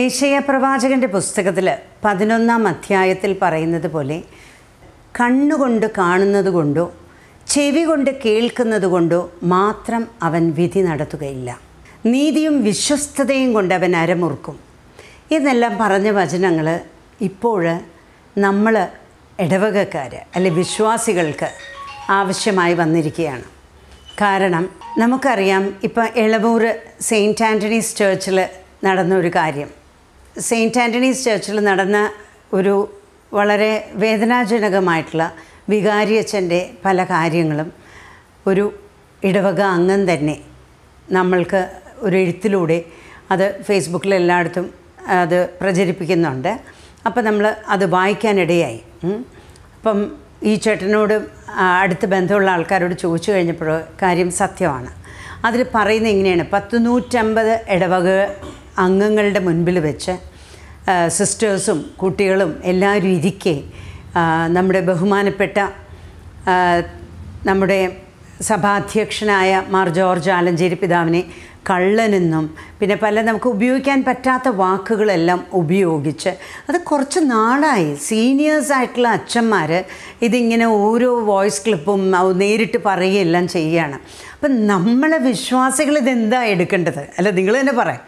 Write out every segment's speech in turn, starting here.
Asia പ്രവാചകൻ്റെ പുസ്തകത്തിൽ പതിനൊന്നാം അധ്യായത്തിൽ പറയുന്നത് പോലെ കണ്ണുകൊണ്ട് കാണുന്നത് കൊണ്ടോ ചെവി കൊണ്ട് കേൾക്കുന്നത് കൊണ്ടോ മാത്രം അവൻ വിധി നടത്തുകയില്ല നീതിയും വിശ്വസ്തതയും കൊണ്ട് അവൻ അരമുറുക്കും എന്നെല്ലാം പറഞ്ഞ വചനങ്ങൾ ഇപ്പോൾ നമ്മൾ ഇടവകക്കാർ അല്ലെ വിശ്വാസികൾക്ക് ആവശ്യമായി വന്നിരിക്കുകയാണ് കാരണം നമുക്കറിയാം ഇപ്പം എളവൂർ സെയിൻറ്റ് ആൻ്റണീസ് ചേർച്ചിൽ നടന്ന ഒരു കാര്യം സെയിൻറ്റ് ആൻ്റണീസ് ചർച്ചിൽ നടന്ന ഒരു വളരെ വേദനാജനകമായിട്ടുള്ള വികാരിയച്ഛൻ്റെ പല കാര്യങ്ങളും ഒരു ഇടവക അംഗം തന്നെ നമ്മൾക്ക് ഒരു എഴുത്തിലൂടെ അത് ഫേസ്ബുക്കിൽ എല്ലായിടത്തും അത് പ്രചരിപ്പിക്കുന്നുണ്ട് അപ്പം നമ്മൾ അത് വായിക്കാനിടയായി അപ്പം ഈ ചേട്ടനോട് അടുത്ത് ബന്ധമുള്ള ആൾക്കാരോട് ചോദിച്ചു കഴിഞ്ഞപ്പോൾ കാര്യം സത്യമാണ് അതിൽ പറയുന്നത് ഇങ്ങനെയാണ് പത്ത് നൂറ്റമ്പത് ഇടവക അംഗങ്ങളുടെ മുൻപിൽ വെച്ച് സിസ്റ്റേഴ്സും കുട്ടികളും എല്ലാവരും ഇരിക്കെ നമ്മുടെ ബഹുമാനപ്പെട്ട നമ്മുടെ സഭാധ്യക്ഷനായ മാർ ജോർജ് ആലഞ്ചേരി പിതാവിനെ കള്ളനെന്നും പിന്നെ പല നമുക്ക് ഉപയോഗിക്കാൻ പറ്റാത്ത വാക്കുകളെല്ലാം ഉപയോഗിച്ച് അത് കുറച്ച് നാളായി സീനിയേഴ്സ് അച്ഛന്മാർ ഇതിങ്ങനെ ഓരോ വോയിസ് ക്ലിപ്പും നേരിട്ട് പറയുകയെല്ലാം ചെയ്യുകയാണ് അപ്പം നമ്മളെ വിശ്വാസികൾ ഇതെന്താ എടുക്കേണ്ടത് അല്ല നിങ്ങൾ തന്നെ പറയാം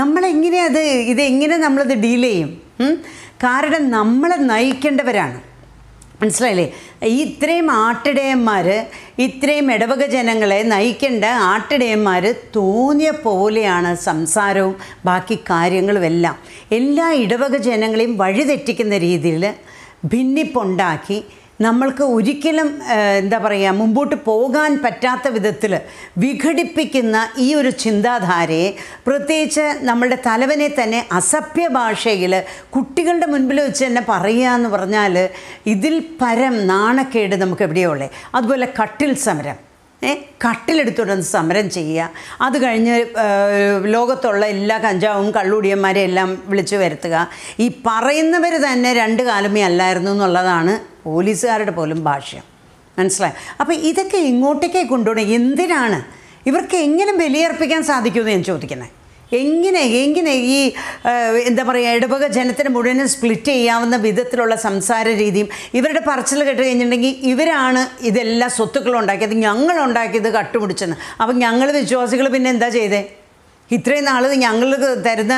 നമ്മളെങ്ങനെ അത് ഇതെങ്ങനെ നമ്മളത് ഡീൽ ചെയ്യും കാരണം നമ്മളെ നയിക്കേണ്ടവരാണ് മനസ്സിലായില്ലേ ഈ ഇത്രയും ആട്ടിടയന്മാർ ഇത്രയും ഇടവക ജനങ്ങളെ നയിക്കേണ്ട ആട്ടിടയന്മാർ തോന്നിയ പോലെയാണ് സംസാരവും ബാക്കി കാര്യങ്ങളും എല്ലാം എല്ലാ ഇടവക ജനങ്ങളെയും വഴിതെറ്റിക്കുന്ന രീതിയിൽ ഭിന്നിപ്പുണ്ടാക്കി നമ്മൾക്ക് ഒരിക്കലും എന്താ പറയുക മുമ്പോട്ട് പോകാൻ പറ്റാത്ത വിധത്തിൽ വിഘടിപ്പിക്കുന്ന ഈ ഒരു ചിന്താധാരയെ പ്രത്യേകിച്ച് നമ്മളുടെ തലവനെ തന്നെ അസഭ്യ ഭാഷയിൽ കുട്ടികളുടെ മുൻപിൽ വെച്ച് തന്നെ പറയുക എന്ന് പറഞ്ഞാൽ ഇതിൽ പരം നാണക്കേട് നമുക്ക് എവിടെയുള്ളേ അതുപോലെ കട്ടിൽ സമരം കട്ടിലെടുത്തുകൊണ്ട് സമരം ചെയ്യുക അത് കഴിഞ്ഞ് ലോകത്തുള്ള എല്ലാ കഞ്ചാവും കള്ളുടിയന്മാരെ എല്ലാം വിളിച്ചു വരുത്തുക ഈ പറയുന്നവർ തന്നെ രണ്ട് കാലമേ അല്ലായിരുന്നു എന്നുള്ളതാണ് പോലീസുകാരുടെ പോലും ഭാഷ്യം മനസ്സിലായി അപ്പോൾ ഇതൊക്കെ ഇങ്ങോട്ടേക്കേ കൊണ്ടുപോകണം എന്തിനാണ് ഇവർക്ക് എങ്ങനെ ബലിയർപ്പിക്കാൻ സാധിക്കുമെന്ന് ഞാൻ ചോദിക്കുന്നത് എങ്ങനെ എങ്ങനെ ഈ എന്താ പറയുക ഇടവക ജനത്തിന് മുഴുവനും സ്പ്ലിറ്റ് ചെയ്യാവുന്ന വിധത്തിലുള്ള സംസാര രീതിയും ഇവരുടെ പറച്ചിൽ കേട്ട് കഴിഞ്ഞിട്ടുണ്ടെങ്കിൽ ഇവരാണ് ഇതെല്ലാം സ്വത്തുക്കളും ഉണ്ടാക്കിയത് ഞങ്ങളുണ്ടാക്കിയത് കട്ടുപിടിച്ചെന്ന് അപ്പം ഞങ്ങൾ വിശ്വാസികൾ പിന്നെ എന്താ ചെയ്തേ ഇത്രയും നാൾ ഞങ്ങൾ തരുന്ന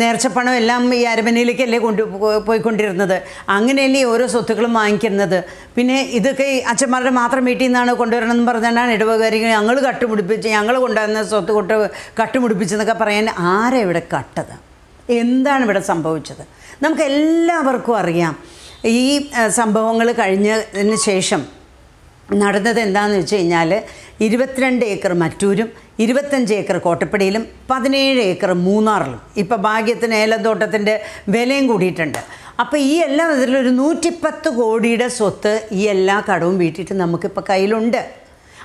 നേർച്ചപ്പണം എല്ലാം ഈ അരമനയിലേക്കല്ലേ കൊണ്ടു പോയിക്കൊണ്ടിരുന്നത് അങ്ങനെയല്ലേ ഓരോ സ്വത്തുക്കളും വാങ്ങിക്കുന്നത് പിന്നെ ഇതൊക്കെ അച്ഛന്മാരുടെ മാത്രം വീട്ടിൽ നിന്നാണ് കൊണ്ടുവരണം എന്ന് പറഞ്ഞാണ് ഇടവകാരികൾ ഞങ്ങൾ കട്ടുപിടിപ്പിച്ച് ഞങ്ങൾ കൊണ്ടുവന്ന സ്വത്ത് കൊട്ട് കട്ടുപിടിപ്പിച്ചെന്നൊക്കെ പറയാൻ ആരാ ഇവിടെ കട്ടത് എന്താണ് ഇവിടെ സംഭവിച്ചത് നമുക്ക് എല്ലാവർക്കും അറിയാം ഈ സംഭവങ്ങൾ കഴിഞ്ഞതിന് ശേഷം നടന്നത് എന്താണെന്ന് വെച്ച് കഴിഞ്ഞാൽ ഇരുപത്തിരണ്ട് ഏക്കർ മറ്റൂരും ഇരുപത്തഞ്ച് ഏക്കർ കോട്ടപ്പടിയിലും പതിനേഴ് ഏക്കർ മൂന്നാറിലും ഇപ്പോൾ ഭാഗ്യത്തിന് ഏലത്തോട്ടത്തിൻ്റെ വിലയും കൂടിയിട്ടുണ്ട് അപ്പോൾ ഈ എല്ലാം ഇതിൽ ഒരു നൂറ്റിപ്പത്ത് കോടിയുടെ സ്വത്ത് ഈ എല്ലാ കടവും വീട്ടിട്ട് നമുക്കിപ്പോൾ കയ്യിലുണ്ട്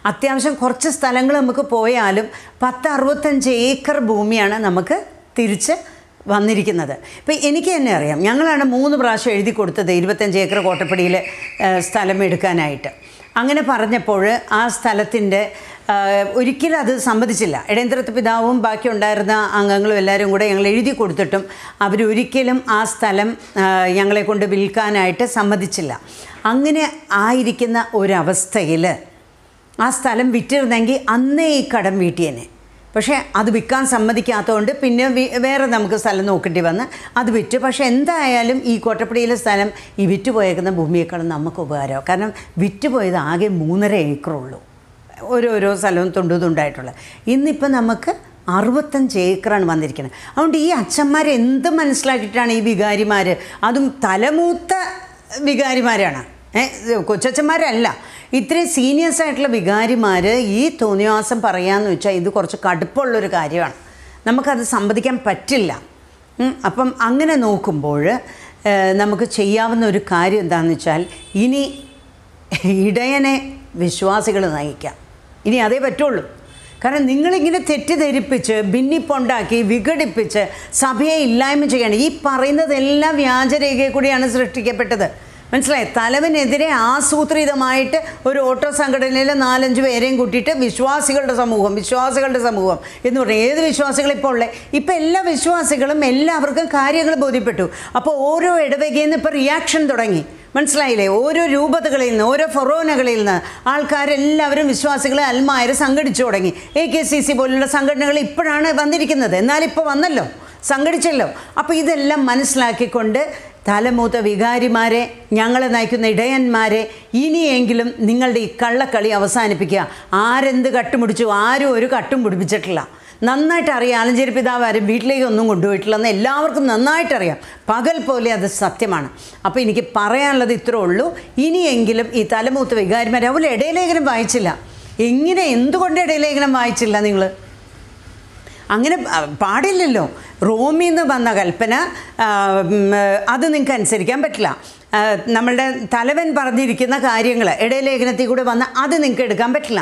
അത്യാവശ്യം കുറച്ച് സ്ഥലങ്ങൾ നമുക്ക് പോയാലും പത്ത് അറുപത്തഞ്ച് ഏക്കർ ഭൂമിയാണ് നമുക്ക് തിരിച്ച് വന്നിരിക്കുന്നത് ഇപ്പം എനിക്ക് തന്നെ അറിയാം ഞങ്ങളാണ് മൂന്ന് പ്രാവശ്യം എഴുതി കൊടുത്തത് ഇരുപത്തഞ്ച് ഏക്കർ കോട്ടപ്പടിയിലെ സ്ഥലം എടുക്കാനായിട്ട് അങ്ങനെ പറഞ്ഞപ്പോൾ ആ സ്ഥലത്തിൻ്റെ ഒരിക്കലും അത് സമ്മതിച്ചില്ല ഇടേന്ദ്രത്ത് പിതാവും ബാക്കി ഉണ്ടായിരുന്ന അംഗങ്ങളും എല്ലാവരും കൂടെ ഞങ്ങൾ എഴുതി കൊടുത്തിട്ടും അവരൊരിക്കലും ആ സ്ഥലം ഞങ്ങളെ കൊണ്ട് വിൽക്കാനായിട്ട് സമ്മതിച്ചില്ല അങ്ങനെ ആയിരിക്കുന്ന ഒരവസ്ഥയിൽ ആ സ്ഥലം വിറ്റിരുന്നെങ്കിൽ അന്നേ ഈ കടം വീട്ടിയനെ പക്ഷേ അത് വിൽക്കാൻ സമ്മതിക്കാത്തതുകൊണ്ട് പിന്നെ വേറെ നമുക്ക് സ്ഥലം നോക്കേണ്ടി വന്ന് അത് വിറ്റ് പക്ഷേ എന്തായാലും ഈ കോട്ടപ്പടിയിലെ സ്ഥലം ഈ വിറ്റ് പോയേക്കുന്ന ഭൂമിയേക്കാളും നമുക്ക് ഉപകാരമാണ് കാരണം വിറ്റ് പോയത് ആകെ മൂന്നര ഏക്കറുള്ളൂ ഓരോരോ സ്ഥലവും തുണ്ടു ഇന്നിപ്പം നമുക്ക് അറുപത്തഞ്ച് ഏക്കറാണ് വന്നിരിക്കുന്നത് അതുകൊണ്ട് ഈ അച്ഛന്മാരെന്ത് എന്ത് മനസ്സിലാക്കിയിട്ടാണ് ഈ വികാരിമാർ അതും തലമൂത്ത വികാരിമാരാണ് കൊച്ചച്ഛന്മാരല്ല ഇത്രയും സീനിയേഴ്സ് ആയിട്ടുള്ള വികാരിമാർ ഈ തോന്നിവാസം പറയാന്ന് വെച്ചാൽ ഇത് കുറച്ച് കടുപ്പമുള്ളൊരു കാര്യമാണ് നമുക്കത് സംവദിക്കാൻ പറ്റില്ല അപ്പം അങ്ങനെ നോക്കുമ്പോൾ നമുക്ക് ചെയ്യാവുന്ന ഒരു കാര്യം എന്താണെന്ന് വെച്ചാൽ ഇനി ഇടയനെ വിശ്വാസികൾ നയിക്കാം ഇനി അതേ പറ്റുള്ളൂ കാരണം നിങ്ങളിങ്ങനെ തെറ്റിദ്ധരിപ്പിച്ച് ഭിന്നിപ്പുണ്ടാക്കി വിഘടിപ്പിച്ച് സഭയെ ഇല്ലായ്മ ചെയ്യണം ഈ പറയുന്നതെല്ലാം വ്യാജരേഖയെ കൂടിയാണ് സൃഷ്ടിക്കപ്പെട്ടത് മനസ്സിലായി തലവനെതിരെ ആസൂത്രിതമായിട്ട് ഒരു ഓട്ടോ സംഘടനയിലെ നാലഞ്ച് പേരെയും കൂട്ടിയിട്ട് വിശ്വാസികളുടെ സമൂഹം വിശ്വാസികളുടെ സമൂഹം എന്ന് പറഞ്ഞാൽ ഏത് വിശ്വാസികൾ ഇപ്പോൾ ഉള്ളത് ഇപ്പോൾ എല്ലാ വിശ്വാസികളും എല്ലാവർക്കും കാര്യങ്ങൾ ബോധ്യപ്പെട്ടു അപ്പോൾ ഓരോ ഇടവകയിൽ നിന്ന് ഇപ്പോൾ റിയാക്ഷൻ തുടങ്ങി മനസ്സിലായില്ലേ ഓരോ രൂപതകളിൽ നിന്ന് ഓരോ ഫൊറോനകളിൽ നിന്ന് ആൾക്കാരെല്ലാവരും വിശ്വാസികളെ അൽമായരെ സംഘടിച്ചു തുടങ്ങി എ കെ സി സി പോലുള്ള സംഘടനകൾ ഇപ്പോഴാണ് വന്നിരിക്കുന്നത് എന്നാലിപ്പോൾ വന്നല്ലോ സംഘടിച്ചല്ലോ അപ്പോൾ ഇതെല്ലാം മനസ്സിലാക്കിക്കൊണ്ട് തലമൂത്ത വികാരിമാരെ ഞങ്ങളെ നയിക്കുന്ന ഇടയന്മാരെ ഇനിയെങ്കിലും നിങ്ങളുടെ ഈ കള്ളക്കളി അവസാനിപ്പിക്കുക ആരെന്ത് കട്ടുമുടിച്ചു ആരും ഒരു കട്ടും പിടിപ്പിച്ചിട്ടില്ല നന്നായിട്ട് അറിയാം ആലഞ്ചേരി പിതാവ് ആരും വീട്ടിലേക്ക് ഒന്നും കൊണ്ടുപോയിട്ടില്ലെന്ന് എല്ലാവർക്കും നന്നായിട്ടറിയാം പകൽ പോലെ അത് സത്യമാണ് അപ്പോൾ എനിക്ക് പറയാനുള്ളത് ഇത്രേ ഉള്ളൂ ഇനിയെങ്കിലും ഈ തലമൂത്ത വികാരിമാരെ അവൾ ഇടയിലേഖനം വായിച്ചില്ല എങ്ങനെ എന്തുകൊണ്ട് ഇടയിലേഖനം വായിച്ചില്ല നിങ്ങൾ അങ്ങനെ പാടില്ലല്ലോ റോമിൽ നിന്ന് വന്ന കൽപ്പന അത് നിങ്ങൾക്ക് അനുസരിക്കാൻ പറ്റില്ല നമ്മളുടെ തലവൻ പറഞ്ഞിരിക്കുന്ന കാര്യങ്ങൾ ഇടയലേഖനത്തിൽ കൂടെ വന്ന് അത് നിങ്ങൾക്ക് എടുക്കാൻ പറ്റില്ല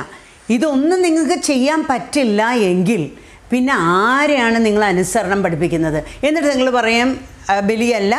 ഇതൊന്നും നിങ്ങൾക്ക് ചെയ്യാൻ പറ്റില്ല എങ്കിൽ പിന്നെ ആരെയാണ് നിങ്ങൾ അനുസരണം പഠിപ്പിക്കുന്നത് എന്നിട്ട് നിങ്ങൾ പറയും ബലിയല്ല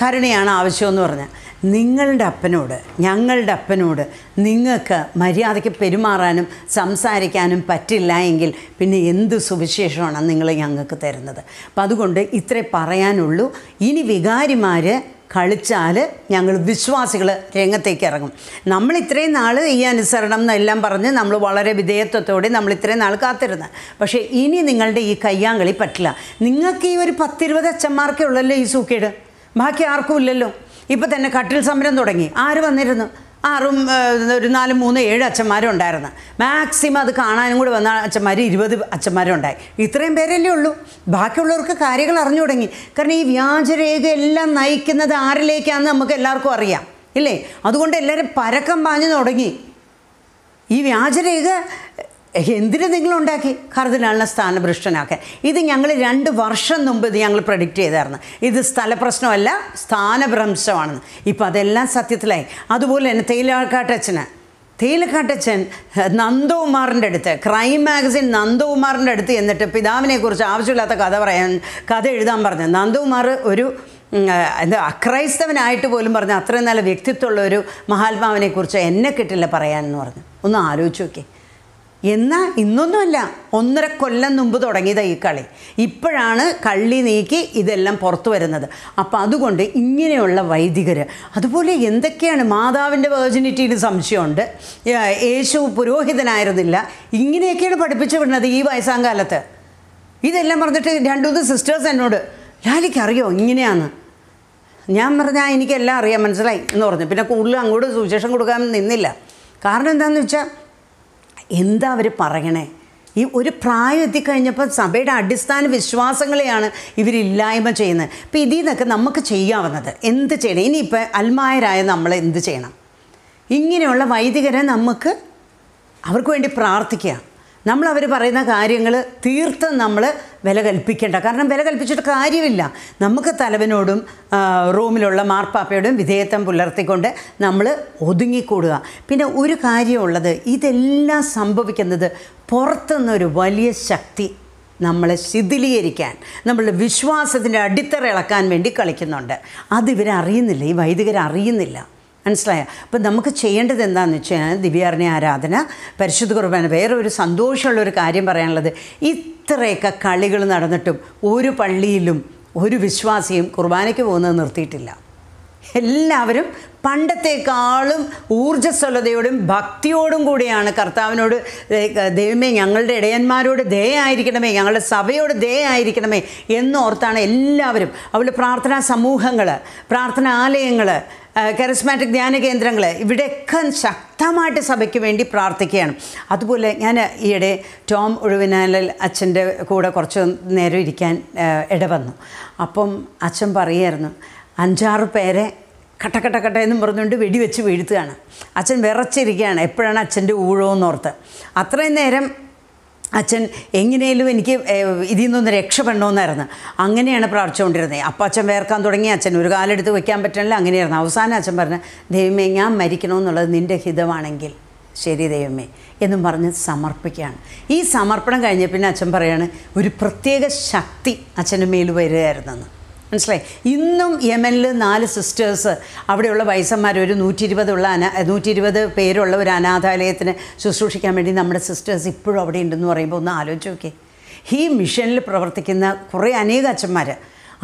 കരുണയാണ് ആവശ്യമെന്ന് പറഞ്ഞാൽ നിങ്ങളുടെ അപ്പനോട് ഞങ്ങളുടെ അപ്പനോട് നിങ്ങൾക്ക് മര്യാദയ്ക്ക് പെരുമാറാനും സംസാരിക്കാനും പറ്റില്ല എങ്കിൽ പിന്നെ എന്ത് സുവിശേഷമാണ് നിങ്ങൾ ഞങ്ങൾക്ക് തരുന്നത് അപ്പം അതുകൊണ്ട് ഇത്രേ പറയാനുള്ളൂ ഇനി വികാരിമാർ കളിച്ചാൽ ഞങ്ങൾ വിശ്വാസികൾ രംഗത്തേക്ക് ഇറങ്ങും നമ്മൾ ഇത്രയും നാൾ ഈ അനുസരണം എന്നെല്ലാം പറഞ്ഞ് നമ്മൾ വളരെ വിധേയത്വത്തോടെ നമ്മൾ ഇത്രയും നാൾ കാത്തിരുന്നത് പക്ഷേ ഇനി നിങ്ങളുടെ ഈ കയ്യാങ്കളി പറ്റില്ല നിങ്ങൾക്ക് ഈ ഒരു പത്തിരുപത് അച്ഛന്മാർക്കേ ഉള്ളല്ലോ ഈ സൂക്കേട് ബാക്കി ആർക്കും ഇല്ലല്ലോ ഇപ്പോൾ തന്നെ കട്ടിൽ സമരം തുടങ്ങി ആര് വന്നിരുന്നു ആറും ഒരു നാല് മൂന്ന് ഏഴ് അച്ഛന്മാരുണ്ടായിരുന്നു മാക്സിമം അത് കാണാനും കൂടി വന്ന അച്ഛന്മാർ ഇരുപത് അച്ഛന്മാരുണ്ടായി ഇത്രയും പേരല്ലേ ഉള്ളൂ ബാക്കിയുള്ളവർക്ക് കാര്യങ്ങൾ അറിഞ്ഞു തുടങ്ങി കാരണം ഈ വ്യാജരേഖ എല്ലാം നയിക്കുന്നത് ആരിലേക്കാണെന്ന് നമുക്ക് എല്ലാവർക്കും അറിയാം ഇല്ലേ അതുകൊണ്ട് എല്ലാവരും പരക്കം പാഞ്ഞു തുടങ്ങി ഈ വ്യാജരേഖ എന്തിനു ഉണ്ടാക്കി കർദിനാളിനെ സ്ഥാനഭ്രഷ്ടനാക്കാൻ ഇത് ഞങ്ങൾ രണ്ട് വർഷം മുമ്പ് ഇത് ഞങ്ങൾ പ്രഡിക്റ്റ് ചെയ്തായിരുന്നു ഇത് സ്ഥലപ്രശ്നമല്ല സ്ഥാനഭ്രംശമാണെന്ന് ഇപ്പം അതെല്ലാം സത്യത്തിലായി അതുപോലെ തന്നെ തേയിലക്കാട്ടച്ഛന് തേയിലക്കാട്ടച്ഛൻ നന്ദകുമാറിൻ്റെ അടുത്ത് ക്രൈം മാഗസിൻ നന്ദകുമാറിൻ്റെ അടുത്ത് എന്നിട്ട് പിതാവിനെക്കുറിച്ച് ആവശ്യമില്ലാത്ത കഥ പറയാൻ കഥ എഴുതാൻ പറഞ്ഞു നന്ദകുമാർ ഒരു എന്താ അക്രൈസ്തവനായിട്ട് പോലും പറഞ്ഞു അത്രയും നല്ല വ്യക്തിത്വമുള്ള ഒരു മഹാത്മാവിനെക്കുറിച്ച് എന്നെ കിട്ടില്ല പറയാനെന്ന് പറഞ്ഞു ഒന്ന് ആലോചിച്ചു നോക്കി എന്നാൽ ഇന്നൊന്നുമല്ല ഒന്നര കൊല്ലം മുമ്പ് തുടങ്ങിയതാണ് ഈ കളി ഇപ്പോഴാണ് കള്ളി നീക്കി ഇതെല്ലാം പുറത്തു വരുന്നത് അപ്പോൾ അതുകൊണ്ട് ഇങ്ങനെയുള്ള വൈദികർ അതുപോലെ എന്തൊക്കെയാണ് മാതാവിൻ്റെ വേർജിനിറ്റിയിൽ സംശയമുണ്ട് യേശു പുരോഹിതനായിരുന്നില്ല ഇങ്ങനെയൊക്കെയാണ് പഠിപ്പിച്ചു വിടുന്നത് ഈ വയസ്സാം കാലത്ത് ഇതെല്ലാം പറഞ്ഞിട്ട് രണ്ടു മൂന്ന് സിസ്റ്റേഴ്സ് എന്നോട് ലാലിക്ക് അറിയോ ഇങ്ങനെയാണ് ഞാൻ പറഞ്ഞാൽ എനിക്കെല്ലാം അറിയാം മനസ്സിലായി എന്ന് പറഞ്ഞു പിന്നെ കൂടുതൽ അങ്ങോട്ട് സുവിശേഷം കൊടുക്കാൻ നിന്നില്ല കാരണം എന്താണെന്ന് വെച്ചാൽ എന്താ അവർ പറയണേ ഈ ഒരു പ്രായം എത്തിക്കഴിഞ്ഞപ്പോൾ സഭയുടെ അടിസ്ഥാന വിശ്വാസങ്ങളെയാണ് ഇവരില്ലായ്മ ചെയ്യുന്നത് അപ്പോൾ ഇതിൽ നിന്നൊക്കെ നമുക്ക് ചെയ്യാവുന്നത് എന്ത് ചെയ്യണം ഇനിയിപ്പോൾ അൽമായരായ നമ്മൾ എന്ത് ചെയ്യണം ഇങ്ങനെയുള്ള വൈദികരെ നമുക്ക് അവർക്ക് വേണ്ടി പ്രാർത്ഥിക്കുക നമ്മൾ അവർ പറയുന്ന കാര്യങ്ങൾ തീർത്തും നമ്മൾ വില കൽപ്പിക്കേണ്ട കാരണം വില കൽപ്പിച്ചിട്ട് കാര്യമില്ല നമുക്ക് തലവനോടും റൂമിലുള്ള മാർപ്പാപ്പയോടും വിധേയത്വം പുലർത്തിക്കൊണ്ട് നമ്മൾ ഒതുങ്ങിക്കൂടുക പിന്നെ ഒരു കാര്യമുള്ളത് ഇതെല്ലാം സംഭവിക്കുന്നത് പുറത്തുനിന്നൊരു വലിയ ശക്തി നമ്മളെ ശിഥിലീകരിക്കാൻ നമ്മളുടെ വിശ്വാസത്തിൻ്റെ അടിത്തറ ഇളക്കാൻ വേണ്ടി കളിക്കുന്നുണ്ട് അതിവരറിയുന്നില്ല ഈ വൈദികരറിയുന്നില്ല മനസ്സിലായ അപ്പം നമുക്ക് ചെയ്യേണ്ടത് എന്താണെന്ന് കഴിഞ്ഞാൽ ദിവ്യാറിനെ ആരാധന പരിശുദ്ധ കുർബാന വേറെ ഒരു സന്തോഷമുള്ള ഒരു കാര്യം പറയാനുള്ളത് ഇത്രയൊക്കെ കളികൾ നടന്നിട്ടും ഒരു പള്ളിയിലും ഒരു വിശ്വാസിയും കുർബാനയ്ക്ക് പോകുന്നത് നിർത്തിയിട്ടില്ല എല്ലാവരും പണ്ടത്തെക്കാളും ഊർജ്ജസ്വലതയോടും ഭക്തിയോടും കൂടിയാണ് കർത്താവിനോട് ദൈവമേ ഞങ്ങളുടെ ഇടയന്മാരോട് ദയായിരിക്കണമേ ഞങ്ങളുടെ സഭയോട് ദയായിരിക്കണമേ എന്നോർത്താണ് എല്ലാവരും അതുപോലെ പ്രാർത്ഥനാ സമൂഹങ്ങൾ പ്രാർത്ഥനാലയങ്ങൾ കരസ്മാറ്റിക് ധ്യാന കേന്ദ്രങ്ങൾ ഇവിടെയൊക്കെ ശക്തമായിട്ട് സഭയ്ക്ക് വേണ്ടി പ്രാർത്ഥിക്കുകയാണ് അതുപോലെ ഞാൻ ഈയിടെ ടോം ഒഴുവിനാലൽ അച്ഛൻ്റെ കൂടെ കുറച്ച് നേരം ഇരിക്കാൻ ഇടവന്നു അപ്പം അച്ഛൻ പറയുമായിരുന്നു അഞ്ചാറ് പേരെ കട്ട കട്ട എന്നും പറഞ്ഞുകൊണ്ട് വെടിവെച്ച് വീഴ്ത്തുകയാണ് അച്ഛൻ വിറച്ചിരിക്കുകയാണ് എപ്പോഴാണ് അച്ഛൻ്റെ ഊഴമെന്നോർത്ത് അത്രയും നേരം അച്ഛൻ എങ്ങനെയും എനിക്ക് ഇതിൽ നിന്നൊന്ന് രക്ഷപ്പെടണമെന്നായിരുന്നു അങ്ങനെയാണ് പ്രാർത്ഥിച്ചുകൊണ്ടിരുന്നത് അപ്പച്ചൻ വേർക്കാൻ തുടങ്ങി അച്ഛൻ ഒരു കാലെടുത്ത് വയ്ക്കാൻ പറ്റണില്ല അങ്ങനെയായിരുന്നു അവസാനം അച്ഛൻ പറഞ്ഞു ദൈവമേ ഞാൻ മരിക്കണമെന്നുള്ളത് നിൻ്റെ ഹിതമാണെങ്കിൽ ശരി ദൈവമേ എന്നും പറഞ്ഞ് സമർപ്പിക്കുകയാണ് ഈ സമർപ്പണം കഴിഞ്ഞ പിന്നെ അച്ഛൻ പറയാണ് ഒരു പ്രത്യേക ശക്തി അച്ഛൻ്റെ മേൽ വരികയായിരുന്നെന്ന് മനസ്സിലായി ഇന്നും യമനിൽ നാല് സിസ്റ്റേഴ്സ് അവിടെയുള്ള വയസ്സന്മാർ ഒരു നൂറ്റി ഇരുപതുള്ള അനാ നൂറ്റി ഇരുപത് പേരുള്ള ഒരു അനാഥാലയത്തിന് ശുശ്രൂഷിക്കാൻ വേണ്ടി നമ്മുടെ സിസ്റ്റേഴ്സ് ഇപ്പോഴും അവിടെ ഉണ്ടെന്ന് പറയുമ്പോൾ ഒന്ന് ആലോചിച്ച് നോക്കിയേ ഈ മിഷനിൽ പ്രവർത്തിക്കുന്ന കുറേ അനേക അച്ഛന്മാർ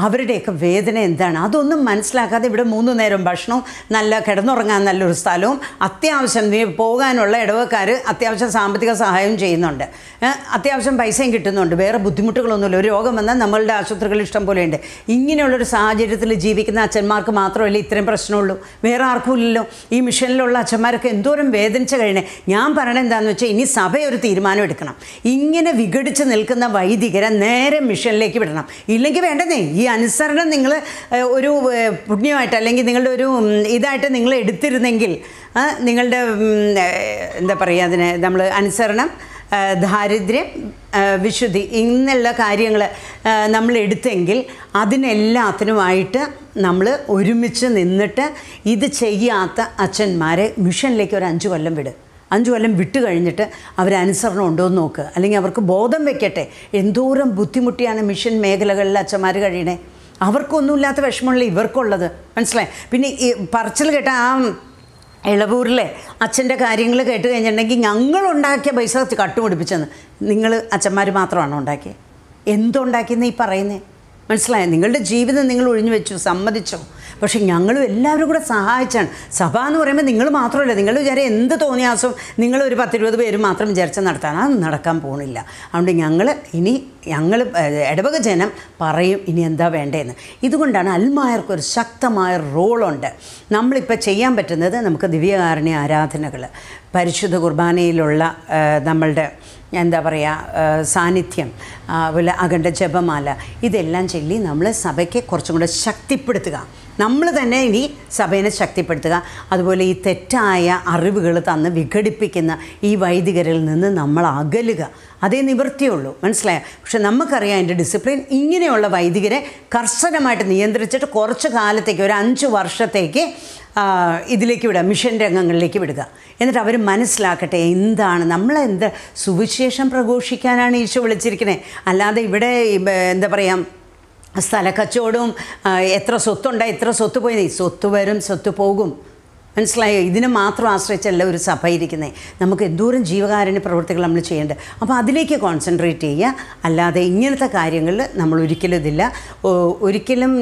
അവരുടെയൊക്കെ വേദന എന്താണ് അതൊന്നും മനസ്സിലാക്കാതെ ഇവിടെ മൂന്ന് നേരം ഭക്ഷണവും നല്ല കിടന്നുറങ്ങാൻ നല്ലൊരു സ്ഥലവും അത്യാവശ്യം നീ പോകാനുള്ള ഇടവക്കാർ അത്യാവശ്യം സാമ്പത്തിക സഹായം ചെയ്യുന്നുണ്ട് അത്യാവശ്യം പൈസയും കിട്ടുന്നുണ്ട് വേറെ ബുദ്ധിമുട്ടുകളൊന്നുമില്ല ഒരു രോഗം വന്നാൽ നമ്മളുടെ ആശുപത്രികൾ ഇഷ്ടം പോലെയുണ്ട് ഇങ്ങനെയുള്ളൊരു സാഹചര്യത്തിൽ ജീവിക്കുന്ന അച്ഛന്മാർക്ക് മാത്രമല്ല ഇത്രയും പ്രശ്നമുള്ളൂ വേറെ ആർക്കും ഇല്ലല്ലോ ഈ മിഷനിലുള്ള അച്ഛന്മാരൊക്കെ എന്തോരം വേദനിച്ച് കഴിഞ്ഞേ ഞാൻ പറയണത് എന്താണെന്ന് വെച്ചാൽ ഇനി സഭ ഒരു തീരുമാനം എടുക്കണം ഇങ്ങനെ വിഘടിച്ച് നിൽക്കുന്ന വൈദികരെ നേരെ മിഷനിലേക്ക് വിടണം ഇല്ലെങ്കിൽ വേണ്ടതേ ഈ അനുസരണം നിങ്ങൾ ഒരു പുണ്യമായിട്ട് അല്ലെങ്കിൽ നിങ്ങളുടെ ഒരു ഇതായിട്ട് നിങ്ങൾ എടുത്തിരുന്നെങ്കിൽ നിങ്ങളുടെ എന്താ പറയുക അതിന് നമ്മൾ അനുസരണം ദാരിദ്ര്യം വിശുദ്ധി ഇന്നുള്ള കാര്യങ്ങൾ നമ്മൾ എടുത്തെങ്കിൽ അതിനെല്ലാത്തിനുമായിട്ട് നമ്മൾ ഒരുമിച്ച് നിന്നിട്ട് ഇത് ചെയ്യാത്ത അച്ഛന്മാരെ മിഷനിലേക്ക് ഒരു അഞ്ച് കൊല്ലം വിടും അഞ്ചു കൊല്ലം വിട്ട് കഴിഞ്ഞിട്ട് അവർ അനുസരണം ഉണ്ടോ എന്ന് നോക്കുക അല്ലെങ്കിൽ അവർക്ക് ബോധം വെക്കട്ടെ എന്തോരം ബുദ്ധിമുട്ടിയാണ് മിഷൻ മേഖലകളിൽ അച്ഛന്മാർ കഴിയണേ അവർക്കൊന്നുമില്ലാത്ത വിഷമമുള്ള ഇവർക്കുള്ളത് മനസ്സിലായി പിന്നെ ഈ പറച്ചിൽ കേട്ട ആ ഇളവൂരിലെ അച്ഛൻ്റെ കാര്യങ്ങൾ കേട്ട് കഴിഞ്ഞിട്ടുണ്ടെങ്കിൽ ഉണ്ടാക്കിയ പൈസ കട്ടുപിടിപ്പിച്ചെന്ന് നിങ്ങൾ അച്ഛന്മാർ മാത്രമാണോ ഉണ്ടാക്കിയത് എന്തുണ്ടാക്കിയെന്ന് ഈ പറയുന്നത് മനസ്സിലായ നിങ്ങളുടെ ജീവിതം നിങ്ങൾ ഒഴിഞ്ഞു വെച്ചു സമ്മതിച്ചോ പക്ഷേ ഞങ്ങളും എല്ലാവരും കൂടെ സഹായിച്ചാണ് സഭ എന്ന് പറയുമ്പോൾ നിങ്ങൾ മാത്രമല്ല നിങ്ങൾ വിചാരം എന്ത് തോന്നിയാസും നിങ്ങൾ ഒരു പത്തിരുപത് പേര് മാത്രം വിചാരിച്ച നടത്താൻ അത് നടക്കാൻ പോണില്ല അതുകൊണ്ട് ഞങ്ങൾ ഇനി ഞങ്ങൾ ഇടവക ജനം പറയും ഇനി എന്താ വേണ്ടതെന്ന് ഇതുകൊണ്ടാണ് അൽമായർക്ക് ഒരു ശക്തമായ റോളുണ്ട് നമ്മളിപ്പോൾ ചെയ്യാൻ പറ്റുന്നത് നമുക്ക് ദിവ്യകാരണി ആരാധനകൾ പരിശുദ്ധ കുർബാനയിലുള്ള നമ്മളുടെ എന്താ പറയുക സാന്നിധ്യം അതുപോലെ അഖണ്ഡ ജപമാല ഇതെല്ലാം ചൊല്ലി നമ്മൾ സഭയ്ക്ക് കുറച്ചും കൂടെ ശക്തിപ്പെടുത്തുക നമ്മൾ തന്നെ ഇനി സഭയെ ശക്തിപ്പെടുത്തുക അതുപോലെ ഈ തെറ്റായ അറിവുകൾ തന്ന് വിഘടിപ്പിക്കുന്ന ഈ വൈദികരിൽ നിന്ന് നമ്മൾ അകലുക അതേ നിവൃത്തിയുള്ളൂ മനസ്സിലായോ പക്ഷെ നമുക്കറിയാം അതിൻ്റെ ഡിസിപ്ലിൻ ഇങ്ങനെയുള്ള വൈദികരെ കർശനമായിട്ട് നിയന്ത്രിച്ചിട്ട് കുറച്ച് കാലത്തേക്ക് ഒരു അഞ്ച് വർഷത്തേക്ക് ഇതിലേക്ക് വിടുക മിഷൻ രംഗങ്ങളിലേക്ക് വിടുക എന്നിട്ട് അവർ മനസ്സിലാക്കട്ടെ എന്താണ് നമ്മളെന്ത് സുവിശേഷം പ്രഘോഷിക്കാനാണ് ഈശോ വിളിച്ചിരിക്കുന്നത് അല്ലാതെ ഇവിടെ എന്താ പറയുക സ്ഥലക്കച്ചവടവും എത്ര സ്വത്തുണ്ടായി എത്ര സ്വത്ത് പോയി സ്വത്ത് വരും സ്വത്ത് പോകും മനസ്സിലായോ ഇതിനെ മാത്രം ആശ്രയിച്ചല്ല ഒരു സഭ ഇരിക്കുന്നത് നമുക്ക് എന്തോരം ജീവകാരുണ്യ പ്രവൃത്തികൾ നമ്മൾ ചെയ്യേണ്ടത് അപ്പോൾ അതിലേക്ക് കോൺസെൻട്രേറ്റ് ചെയ്യുക അല്ലാതെ ഇങ്ങനത്തെ കാര്യങ്ങളിൽ നമ്മൾ ഒരിക്കലും ഇതില്ല ഒരിക്കലും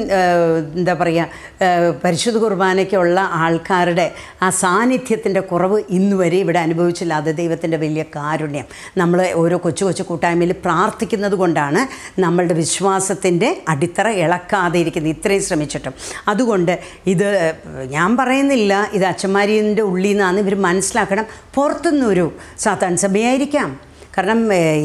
എന്താ പറയുക പരിശുദ്ധ കുർബാനയ്ക്കുള്ള ആൾക്കാരുടെ ആ സാന്നിധ്യത്തിൻ്റെ കുറവ് ഇന്ന് വരെ ഇവിടെ അനുഭവിച്ചില്ലാതെ ദൈവത്തിൻ്റെ വലിയ കാരുണ്യം നമ്മൾ ഓരോ കൊച്ചു കൊച്ചു കൂട്ടായ്മയിൽ പ്രാർത്ഥിക്കുന്നത് കൊണ്ടാണ് നമ്മളുടെ വിശ്വാസത്തിൻ്റെ അടിത്തറ ഇളക്കാതെ ഇരിക്കുന്നത് ഇത്രയും ശ്രമിച്ചിട്ടും അതുകൊണ്ട് ഇത് ഞാൻ പറയുന്നില്ല ഇത് അച്ഛന്മാരിൻ്റെ ഉള്ളിൽ നിന്നാണ് ഇവർ മനസ്സിലാക്കണം പുറത്തുനിന്നൊരു സാത്താൻ സഭയായിരിക്കാം കാരണം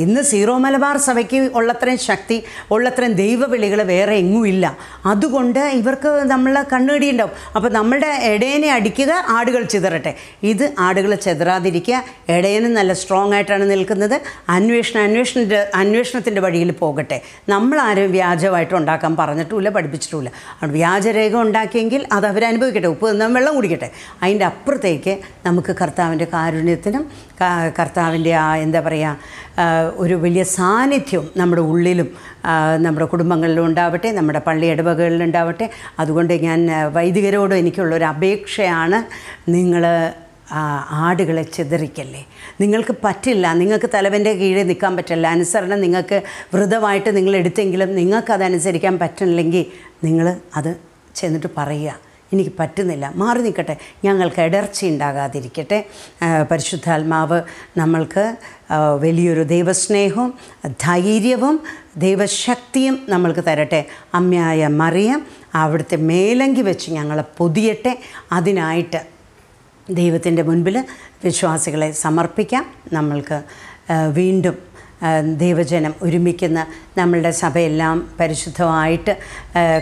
ഇന്ന് സീറോ മലബാർ സഭയ്ക്ക് ഉള്ളത്രയും ശക്തി ഉള്ളത്രയും ദൈവവിളികൾ വേറെ എങ്ങുമില്ല അതുകൊണ്ട് ഇവർക്ക് നമ്മൾ കണ്ണുകടിയുണ്ടാവും അപ്പോൾ നമ്മളുടെ ഇടയനെ അടിക്കുക ആടുകൾ ചിതറട്ടെ ഇത് ആടുകൾ ചിതറാതിരിക്കുക ഇടയനെ നല്ല സ്ട്രോങ് ആയിട്ടാണ് നിൽക്കുന്നത് അന്വേഷണ അന്വേഷണത്തിൻ്റെ അന്വേഷണത്തിൻ്റെ വഴിയിൽ പോകട്ടെ നമ്മളാരും വ്യാജമായിട്ട് ഉണ്ടാക്കാൻ പറഞ്ഞിട്ടുമില്ല പഠിപ്പിച്ചിട്ടുമില്ല അവിടെ വ്യാജരേഖ ഉണ്ടാക്കിയെങ്കിൽ അത് അവരനുഭവിക്കട്ടെ ഉപ്പ് നിന്നും വെള്ളം കുടിക്കട്ടെ അതിൻ്റെ അപ്പുറത്തേക്ക് നമുക്ക് കർത്താവിൻ്റെ കാരുണ്യത്തിനും കർത്താവിൻ്റെ ആ എന്താ പറയുക ഒരു വലിയ സാന്നിധ്യം നമ്മുടെ ഉള്ളിലും നമ്മുടെ കുടുംബങ്ങളിലും ഉണ്ടാവട്ടെ നമ്മുടെ പള്ളി ഉണ്ടാവട്ടെ അതുകൊണ്ട് ഞാൻ വൈദികരോട് എനിക്കുള്ളൊരു അപേക്ഷയാണ് നിങ്ങൾ ആടുകളെ ചിതറിക്കല്ലേ നിങ്ങൾക്ക് പറ്റില്ല നിങ്ങൾക്ക് തലവൻ്റെ കീഴിൽ നിൽക്കാൻ പറ്റില്ല അനുസരണം നിങ്ങൾക്ക് വ്രതമായിട്ട് നിങ്ങൾ എടുത്തെങ്കിലും നിങ്ങൾക്കതനുസരിക്കാൻ പറ്റില്ലെങ്കിൽ നിങ്ങൾ അത് ചെന്നിട്ട് പറയുക എനിക്ക് പറ്റുന്നില്ല മാറി നിൽക്കട്ടെ ഞങ്ങൾക്ക് ഇടർച്ചയുണ്ടാകാതിരിക്കട്ടെ പരിശുദ്ധാത്മാവ് നമ്മൾക്ക് വലിയൊരു ദൈവസ്നേഹവും ധൈര്യവും ദൈവശക്തിയും നമ്മൾക്ക് തരട്ടെ അമ്മയായ മറിയം അവിടുത്തെ മേലങ്കി വെച്ച് ഞങ്ങളെ പൊതിയട്ടെ അതിനായിട്ട് ദൈവത്തിൻ്റെ മുൻപിൽ വിശ്വാസികളെ സമർപ്പിക്കാം നമ്മൾക്ക് വീണ്ടും ദൈവജനം ഒരുമിക്കുന്ന നമ്മളുടെ സഭയെല്ലാം പരിശുദ്ധമായിട്ട്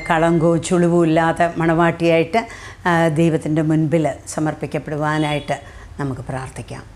കളങ്കോ ചുളിവും ഇല്ലാതെ മണവാട്ടിയായിട്ട് ദൈവത്തിൻ്റെ മുൻപിൽ സമർപ്പിക്കപ്പെടുവാനായിട്ട് നമുക്ക് പ്രാർത്ഥിക്കാം